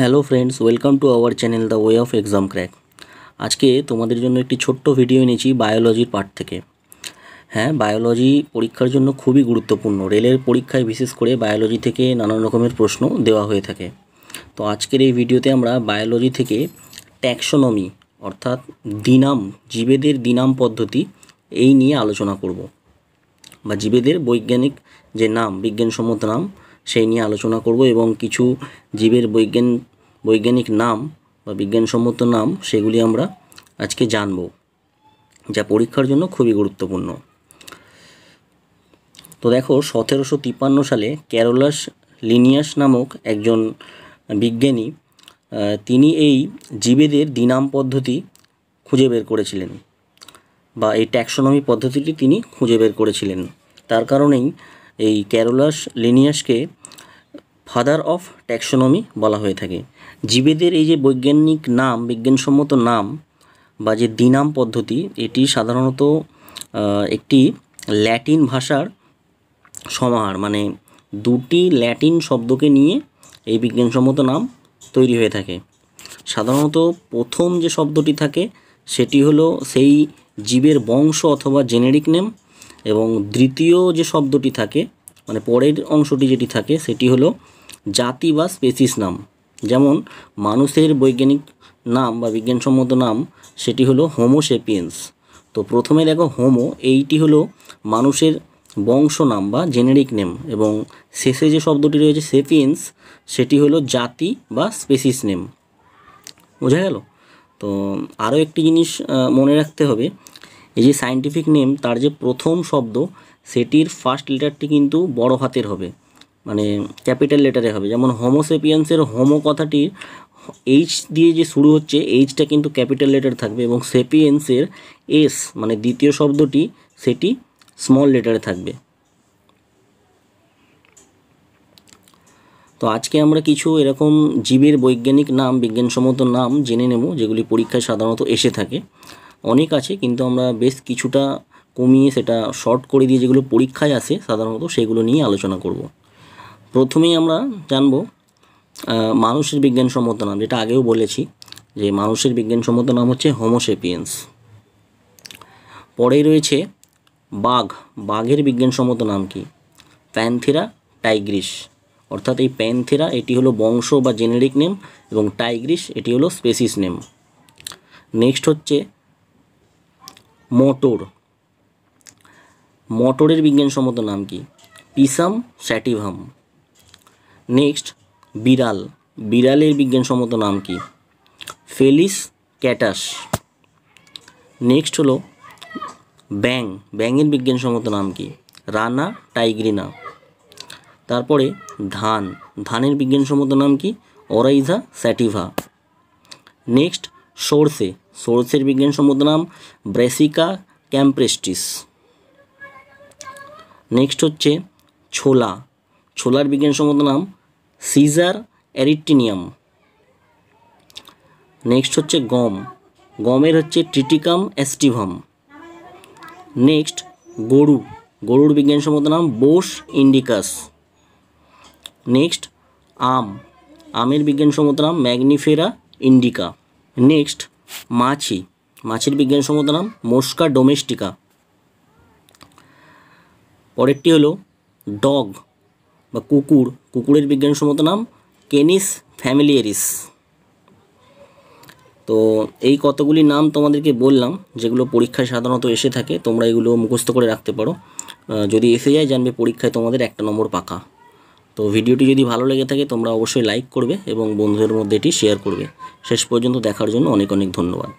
Hello friends welcome to our channel the way of exam crack আজকে তোমাদের জন্য একটি ছোট্ট ভিডিও এনেছি বায়োলজির পার্ট থেকে হ্যাঁ বায়োলজি পরীক্ষার জন্য খুবই গুরুত্বপূর্ণ রেলের পরীক্ষায় বিশেষ করে বায়োলজি থেকে নানান রকমের প্রশ্ন দেওয়া হয়ে থাকে তো আজকের এই ভিডিওতে আমরা বায়োলজি থেকে ট্যাক্সোনমি অর্থাৎ দিনাম জীবেদের দিনাম পদ্ধতি এই নিয়ে আলোচনা করব বা জীবেদের বৈজ্ঞানিক যে নাম বিজ্ঞানসম্মত নাম সেই নিয়ে আলোচনা করব এবং কিছু জীবের বৈজ্ঞান বৈজ্ঞানিক নাম বা বিজ্ঞানসম্মত নাম সেগুলি আমরা আজকে জানব যা পরীক্ষার জন্য খুবই গুরুত্বপূর্ণ তো দেখো সতেরোশো তিপ্পান্ন সালে ক্যারোলাস লিনিয়াস নামক একজন বিজ্ঞানী তিনি এই জীবেদের দিনাম পদ্ধতি খুঁজে বের করেছিলেন বা এই ট্যাক্সোনমি পদ্ধতিটি তিনি খুঁজে বের করেছিলেন তার কারণেই এই ক্যারোলাস লিনিয়াসকে ফাদার অফ ট্যাক্সোনমি বলা হয়ে থাকে জীবেদের এই যে বৈজ্ঞানিক নাম বিজ্ঞানসম্মত নাম বা যে দিনাম পদ্ধতি এটি সাধারণত একটি ল্যাটিন ভাষার সমাহার মানে দুটি ল্যাটিন শব্দকে নিয়ে এই বিজ্ঞানসম্মত নাম তৈরি হয়ে থাকে সাধারণত প্রথম যে শব্দটি থাকে সেটি হলো সেই জীবের বংশ অথবা জেনেরিক নেম এবং দ্বিতীয় যে শব্দটি থাকে মানে পরের অংশটি যেটি থাকে সেটি হলো জাতি বা স্পেসিস নাম যেমন মানুষের বৈজ্ঞানিক নাম বা বিজ্ঞানসম্মত নাম সেটি হলো হোমোসেপিয়েন্স তো প্রথমে দেখো হোমো এইটি হলো মানুষের বংশ নাম বা জেনেরিক নেম এবং শেষে যে শব্দটি রয়েছে সেপিয়েন্স সেটি হলো জাতি বা স্পেসিস নেম বোঝা গেল তো আরও একটি জিনিস মনে রাখতে হবে এই যে সায়েন্টিফিক নেম তার যে প্রথম শব্দ সেটির ফার্স্ট লেটারটি কিন্তু বড় হাতের হবে মানে ক্যাপিটাল লেটারে হবে যেমন হোমোসেপিয়ান্সের হোমো কথাটির এইচ দিয়ে যে শুরু হচ্ছে এইচটা কিন্তু ক্যাপিটাল লেটার থাকবে এবং সেপিয়েন্সের এস মানে দ্বিতীয় শব্দটি সেটি স্মল লেটারে থাকবে তো আজকে আমরা কিছু এরকম জীবের বৈজ্ঞানিক নাম বিজ্ঞানসম্মত নাম জেনে নেব যেগুলি পরীক্ষায় সাধারণত এসে থাকে অনেক আছে কিন্তু আমরা বেশ কিছুটা কমিয়ে সেটা শর্ট করে দিয়ে যেগুলো পরীক্ষায় আসে সাধারণত সেগুলো নিয়ে আলোচনা করব। প্রথমেই আমরা জানব মানুষের বিজ্ঞানসম্মত নাম যেটা আগেও বলেছি যে মানুষের বিজ্ঞানসম্মত নাম হচ্ছে হোমোসেপিয়েন্স পরেই রয়েছে বাঘ বাঘের বিজ্ঞানসম্মত নাম কি প্যানথেরা টাইগ্রিস অর্থাৎ এই প্যানথেরা এটি হলো বংশ বা জেনেরিক নেম এবং টাইগ্রিস এটি হলো স্পেসিস নেম নেক্সট হচ্ছে মটর মটরের বিজ্ঞানসম্মত নাম কি পিসাম স্যাটিভাম নেক্সট বিড়াল বিড়ালের বিজ্ঞানসম্মত নাম কি ফেলিস ক্যাটাস নেক্সট হলো ব্যাং ব্যাঙের বিজ্ঞানসম্মত নাম কি রানা টাইগ্রিনা তারপরে ধান ধানের বিজ্ঞানসম্মত নাম কি অরাইজা স্যাটিভা নেক্সট সর্ষে সোর্সের বিজ্ঞানসম্মত নাম ব্রেসিকা ক্যাম্প্রেস্টিস নেক্সট হচ্ছে ছোলা ছোলার বিজ্ঞানসম্মত নাম সিজার অ্যারিটিনিয়াম নেক্সট হচ্ছে গম গমের হচ্ছে ট্রিটিকাম অ্যাস্টিভাম নেক্সট গরু গরুর বিজ্ঞানসম্মত নাম বোস ইন্ডিকাস নেক্সট আম আমের বিজ্ঞানসম্মত নাম ম্যাগনিফেরা ইন্ডিকা নেক্সট মাছি মাছির বিজ্ঞানসম্মত নাম মোস্কা ডোমেস্টিকা পরেরটি হলো ডগ বা কুকুর কুকুরের বিজ্ঞানসম্মত নাম কেনিস ফ্যামিলিয়ারিস তো এই কতগুলি নাম তোমাদেরকে বললাম যেগুলো পরীক্ষায় সাধারণত এসে থাকে তোমরা এগুলো মুখস্থ করে রাখতে পারো যদি এসে যায় জানবে পরীক্ষায় তোমাদের একটা নম্বর পাকা তো ভিডিওটি যদি ভালো লেগে থাকে তোমরা অবশ্যই লাইক করবে এবং বন্ধুদের মধ্যে এটি শেয়ার করবে শেষ পর্যন্ত দেখার জন্য অনেক অনেক ধন্যবাদ